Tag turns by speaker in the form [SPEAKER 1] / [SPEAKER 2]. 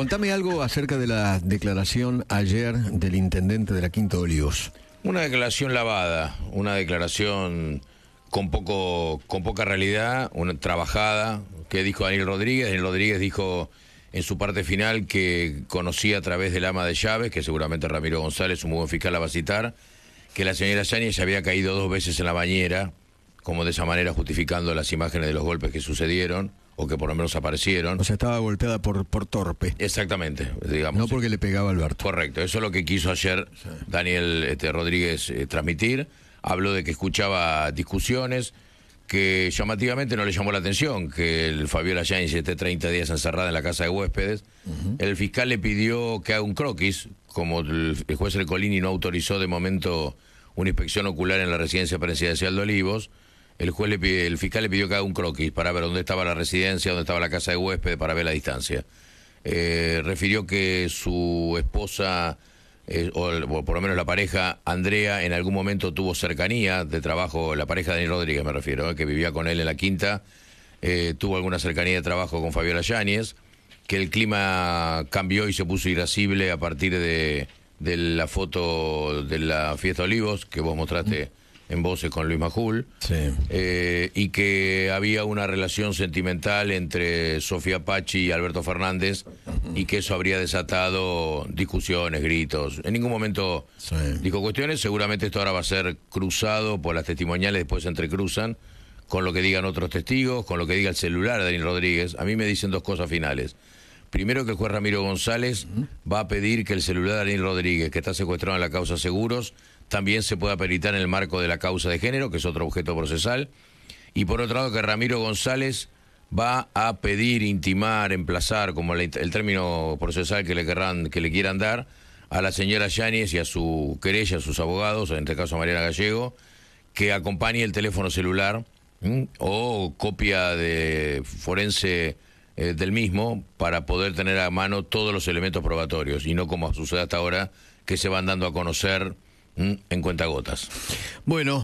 [SPEAKER 1] Contame algo acerca de la declaración ayer del intendente de la Quinta de Olivos. Una declaración lavada, una declaración con poco con poca realidad, una trabajada que dijo Daniel Rodríguez. Daniel Rodríguez dijo en su parte final que conocía a través del ama de llaves, que seguramente Ramiro González, un buen fiscal, la va a citar, que la señora se había caído dos veces en la bañera, como de esa manera justificando las imágenes de los golpes que sucedieron o que por lo menos aparecieron. O sea, estaba golpeada por, por torpe. Exactamente, digamos. No porque le pegaba a Alberto. Correcto, eso es lo que quiso ayer Daniel este, Rodríguez eh, transmitir. Habló de que escuchaba discusiones, que llamativamente no le llamó la atención que el Fabiola James esté 30 días encerrada en la casa de huéspedes. El fiscal le pidió que haga un croquis, como el juez Recolini no autorizó de momento una inspección ocular en la residencia presidencial de Olivos. El juez el fiscal le pidió que haga un croquis para ver dónde estaba la residencia, dónde estaba la casa de huésped, para ver la distancia. Eh, refirió que su esposa, eh, o, por lo menos la pareja Andrea, en algún momento tuvo cercanía de trabajo, la pareja de Daniel Rodríguez me refiero, eh, que vivía con él en la quinta, tuvo alguna cercanía de trabajo con Fabiola Yáñez, que el clima cambió y se puso irascible a partir de, de la foto de la fiesta Olivos que vos mostraste en voces con Luis Majul, eh, y que había una relación sentimental entre Sofía Pachi y Alberto Fernández, y que eso habría desatado discusiones, gritos. En ningún momento dijo cuestiones, seguramente esto ahora va a ser cruzado por las testimoniales, después se entrecruzan, con lo que digan otros testigos, con lo que diga el celular de Arín Rodríguez. A mí me dicen dos cosas finales. Primero que el juez Ramiro González va a pedir que el celular de Daniel Rodríguez, que está secuestrado en la causa Seguros, también se puede peritar en el marco de la causa de género, que es otro objeto procesal. Y por otro lado, que Ramiro González va a pedir, intimar, emplazar, como el, término procesal que le, querrán, que le quieran dar, a la señora Yáñez y a su querella, a sus abogados, en este caso a Mariana Gallego, que acompañe el teléfono celular o copia de forense eh, del mismo para poder tener a mano todos los elementos probatorios y no como sucede hasta ahora que se van dando a conocer en cuentagotas. Bueno.